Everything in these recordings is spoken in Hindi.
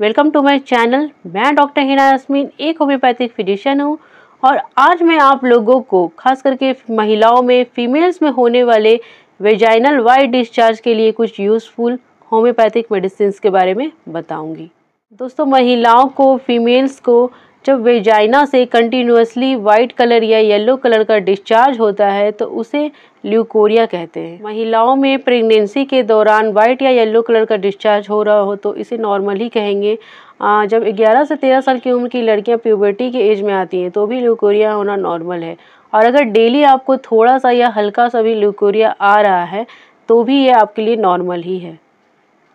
वेलकम टू माय चैनल मैं डॉक्टर हिना यासमीन एक होम्योपैथिक फिजिशियन हूँ और आज मैं आप लोगों को खास करके महिलाओं में फीमेल्स में होने वाले वेजाइनल वाइट डिस्चार्ज के लिए कुछ यूज़फुल होम्योपैथिक मेडिसिन के बारे में बताऊँगी दोस्तों महिलाओं को फीमेल्स को जब वेजाइना से कंटिन्यूसली वाइट कलर या येलो कलर का डिस्चार्ज होता है तो उसे ल्यूकोरिया कहते हैं महिलाओं में प्रेगनेंसी के दौरान वाइट या येलो कलर का डिस्चार्ज हो रहा हो तो इसे नॉर्मल ही कहेंगे आ, जब 11 से 13 साल की उम्र की लड़कियां प्यूबर्टी के एज में आती हैं तो भी ल्यूकोरिया होना नॉर्मल है और अगर डेली आपको थोड़ा सा या हल्का सा भी ल्यूकोरिया आ रहा है तो भी ये आपके लिए नॉर्मल ही है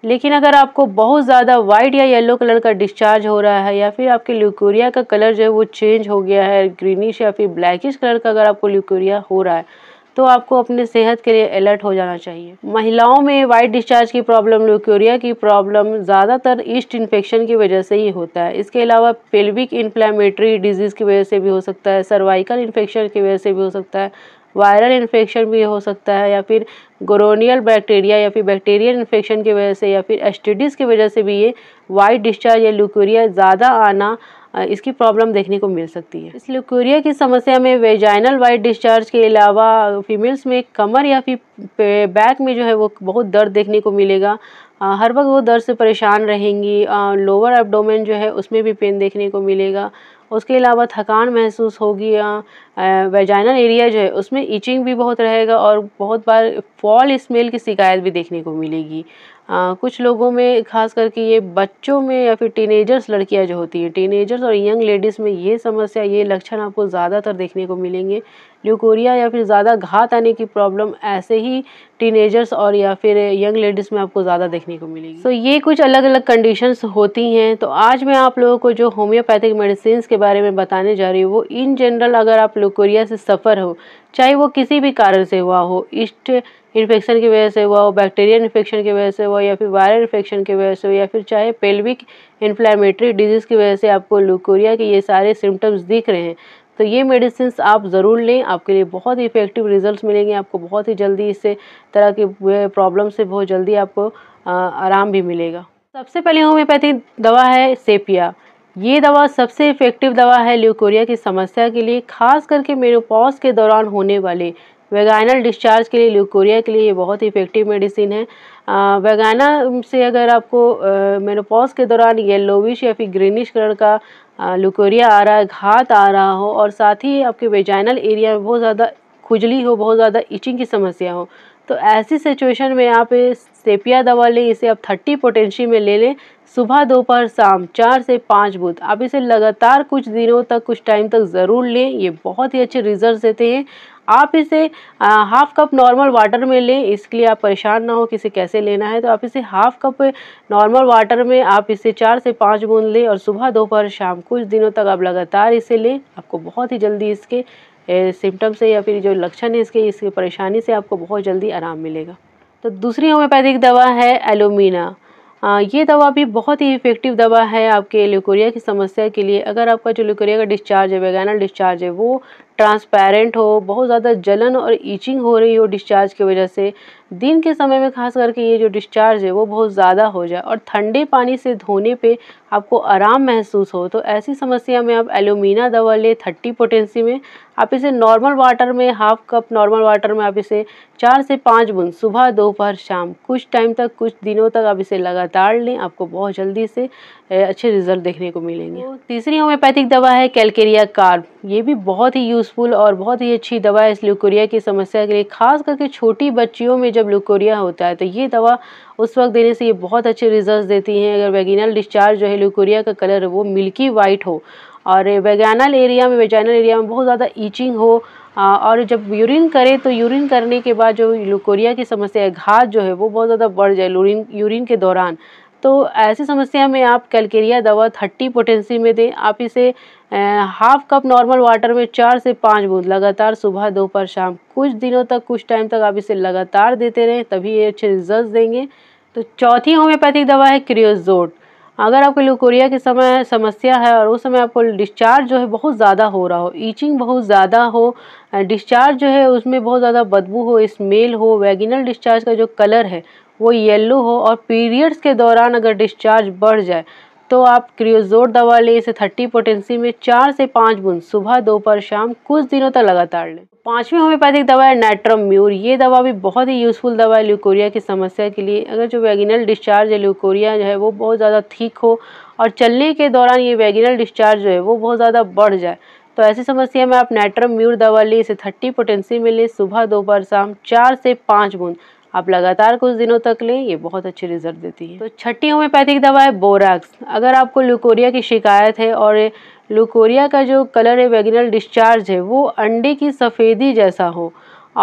लेकिन अगर आपको बहुत ज़्यादा वाइट या येलो कलर का डिस्चार्ज हो रहा है या फिर आपके ल्यूकोरिया का कलर जो है वो चेंज हो गया है ग्रीनिश या फिर ब्लैकिश कलर का अगर आपको ल्यूकोरिया हो रहा है तो आपको अपने सेहत के लिए अलर्ट हो जाना चाहिए महिलाओं में वाइट डिस्चार्ज की प्रॉब्लम ल्यूकोरिया की प्रॉब्लम ज़्यादातर ईस्ट इन्फेक्शन की वजह से ही होता है इसके अलावा पेल्विक इन्फ्लामेटरी डिजीज़ की वजह से भी हो सकता है सर्वाइकल इन्फेक्शन की वजह से भी हो सकता है वायरल इन्फेक्शन भी हो सकता है या फिर गोरोनियल बैक्टीरिया या फिर बैक्टीरियल इन्फेक्शन की वजह से या फिर एस्टिडिस की वजह से भी ये वाइट डिस्चार्ज या ल्यूकोरिया ज़्यादा आना इसकी प्रॉब्लम देखने को मिल सकती है इस ल्यूकोरिया की समस्या में वेजाइनल वाइट डिस्चार्ज के अलावा फीमेल्स में कमर या फिर बैक में जो है वो बहुत दर्द देखने को मिलेगा आ, हर वक्त वो दर्द से परेशान रहेंगी लोअर एबडोमेन जो है उसमें भी पेन देखने को मिलेगा उसके अलावा थकान महसूस होगी वेजाइनल एरिया जो है उसमें इचिंग भी बहुत रहेगा और बहुत बार फॉल स्मेल की शिकायत भी देखने को मिलेगी आ, कुछ लोगों में खास करके ये बच्चों में या फिर टीनेजर्स लड़कियां जो होती हैं टीनेजर्स और यंग लेडीज़ में ये समस्या ये लक्षण आपको ज़्यादातर देखने को मिलेंगे ल्यूकोरिया या फिर ज़्यादा घात आने की प्रॉब्लम ऐसे ही टीनेजर्स और या फिर यंग लेडीज़ में आपको ज़्यादा देखने को मिलेगी तो so, ये कुछ अलग अलग कंडीशंस होती हैं तो आज मैं आप लोगों को जो होम्योपैथिक मेडिसिन के बारे में बताने जा रही हूँ वो इन जनरल अगर आप कोरिया से सफ़र हो चाहे वो किसी भी कारण से हुआ हो ईस्ट इन्फेक्शन की वजह से हुआ हो बैक्टीरियल इन्फेक्शन की वजह से हुआ या फिर वायरल इन्फेक्शन की वजह से हो या फिर चाहे पेल्विक इन्फ्लामेटरी डिजीज़ की वजह से आपको लुकोरिया के ये सारे सिम्टम्स दिख रहे हैं तो ये मेडिसिन आप ज़रूर लें आपके लिए बहुत ही इफ़ेक्टिव रिजल्ट मिलेंगे आपको बहुत ही जल्दी इससे तरह की प्रॉब्लम से बहुत जल्दी आपको आराम भी मिलेगा सबसे पहले होम्योपैथिक दवा है सेपिया ये दवा सबसे इफ़ेक्टिव दवा है ल्यूकोरिया की समस्या के लिए खास करके मेनोपॉज के दौरान होने वाले वेगाइनल डिस्चार्ज के लिए ल्यूकोरिया के लिए ये बहुत इफ़ेक्टिव मेडिसिन है वेगाना से अगर आपको मेनोपॉज के दौरान येलोविश या फिर ग्रीनिश कलर का ल्यूकोरिया आ रहा है घात आ रहा हो और साथ ही आपके वेजाइनल एरिया में बहुत ज़्यादा खुजली हो बहुत ज़्यादा इचिंग की समस्या हो तो ऐसी सिचुएशन में आप सेपिया दवा लें इसे आप थर्टी पोटेंशी में ले लें सुबह दोपहर शाम चार से पाँच बुध आप इसे लगातार कुछ दिनों तक कुछ टाइम तक ज़रूर लें ये बहुत ही अच्छे रिजल्ट देते हैं आप इसे हाफ़ कप नॉर्मल वाटर में लें इसके लिए आप परेशान ना हो कि इसे कैसे लेना है तो आप इसे हाफ़ कप नॉर्मल वाटर में आप इसे चार से पाँच बूंद लें और सुबह दोपहर शाम कुछ दिनों तक आप लगातार इसे लें आपको बहुत ही जल्दी इसके सिम्टम्स है या फिर जो लक्षण है इसके इसकी परेशानी से आपको बहुत जल्दी आराम मिलेगा तो दूसरी होम्योपैथिक दवा है एलोमीना आ, ये दवा भी बहुत ही इफ़ेक्टिव दवा है आपके ल्यूकोरिया की समस्या के लिए अगर आपका जो ल्यूकोरिया का डिस्चार्ज है वेगैनल डिस्चार्ज है वो ट्रांसपेरेंट हो बहुत ज़्यादा जलन और ईचिंग हो रही हो डिस्चार्ज की वजह से दिन के समय में खास करके ये जो डिस्चार्ज है वो बहुत ज़्यादा हो जाए और ठंडे पानी से धोने पे आपको आराम महसूस हो तो ऐसी समस्या में आप एलुमिना दवा लें थर्टी पोटेंसी में आप इसे नॉर्मल वाटर में हाफ कप नॉर्मल वाटर में आप इसे चार से पाँच बुंद सुबह दोपहर शाम कुछ टाइम तक कुछ दिनों तक आप इसे लगातार लें आपको बहुत जल्दी से अच्छे रिजल्ट देखने को मिलेंगे तो तीसरी होम्योपैथिक दवा है कैलकेरिया कार्ब ये भी बहुत ही यूज यूज़फुल और बहुत ही अच्छी दवा है इस ल्यूकोरिया की समस्या के लिए खास करके छोटी बच्चियों में जब लुकोरिया होता है तो ये दवा उस वक्त देने से ये बहुत अच्छे रिजल्ट देती हैं अगर वेगिनल डिस्चार्ज जो है लुकोरिया का कलर वो मिल्की वाइट हो और वेगैनल एरिया में वेजानल एरिया में बहुत ज़्यादा ईचिंग हो और जब यूरिन करें तो यूरिन करने के बाद जो लुकोरिया की समस्या है घात जो है वो बहुत ज़्यादा बढ़ जाए यूरिन के दौरान तो ऐसी समस्या में आप कैलकेरिया दवा थर्टी पोटेंसी में दें आप इसे हाफ कप नॉर्मल वाटर में चार से पाँच बूंद लगातार सुबह दोपहर शाम कुछ दिनों तक कुछ टाइम तक आप इसे लगातार देते रहें तभी ये अच्छे रिजल्ट देंगे तो चौथी होम्योपैथिक दवा है क्रियोजोट अगर आपको लुकोरिया के समय समस्या है और उस समय आपको डिस्चार्ज जो है बहुत ज़्यादा हो रहा हो ईचिंग बहुत ज़्यादा हो डिस्चार्ज जो है उसमें बहुत ज़्यादा बदबू हो स्मेल हो वैगिनल डिस्चार्ज का जो कलर है वो येलो हो और पीरियड्स के दौरान अगर डिस्चार्ज बढ़ जाए तो आप क्रियोजोर दवा लें इसे थर्टी पोटेंसी में चार से पाँच बूंद सुबह दोपहर शाम कुछ दिनों तक लगातार लें पांचवी होम्योपैथिक दवा है म्यूर ये दवा भी बहुत ही यूज़फुल दवा है ल्यूकोरिया की समस्या के लिए अगर जो वैगिनल डिस्चार्ज है ल्यूकोरिया जो है वो बहुत ज़्यादा ठीक हो और चलने के दौरान ये वैगिनल डिस्चार्ज जो है वो बहुत ज़्यादा बढ़ जाए तो ऐसी समस्या में आप म्यूर दवा लें इसे थर्टी पोटेंसी में लें सुबह दोपहर शाम चार से पाँच बूंद आप लगातार कुछ दिनों तक लें ये बहुत अच्छे रिजल्ट देती है तो छठी होम्योपैथिक दवा है बोराक्स अगर आपको ल्यूकोरिया की शिकायत है और ल्यूकोरिया का जो कलर है वेगिनल डिस्चार्ज है वो अंडे की सफ़ेदी जैसा हो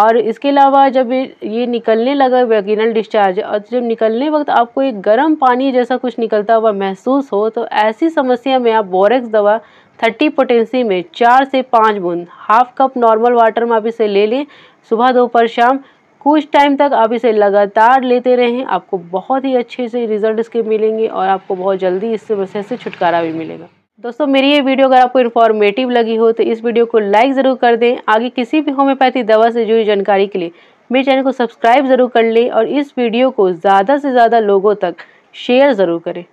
और इसके अलावा जब ये निकलने लगा वेगिनल डिस्चार्ज और जब निकलने वक्त आपको एक गर्म पानी जैसा कुछ निकलता हुआ महसूस हो तो ऐसी समस्या में आप बोरेक्स दवा थर्टी पोटेंसी में चार से पाँच बूंद हाफ कप नॉर्मल वाटर में आप इसे ले लें सुबह दोपहर शाम कुछ टाइम तक आप इसे लगातार लेते रहें आपको बहुत ही अच्छे से रिजल्ट इसके मिलेंगे और आपको बहुत जल्दी इस समस्या से छुटकारा भी मिलेगा दोस्तों मेरी ये वीडियो अगर आपको इन्फॉर्मेटिव लगी हो तो इस वीडियो को लाइक ज़रूर कर दें आगे किसी भी होम्योपैथी दवा से जुड़ी जानकारी के लिए मेरे चैनल को सब्सक्राइब ज़रूर कर लें और इस वीडियो को ज़्यादा से ज़्यादा लोगों तक शेयर ज़रूर करें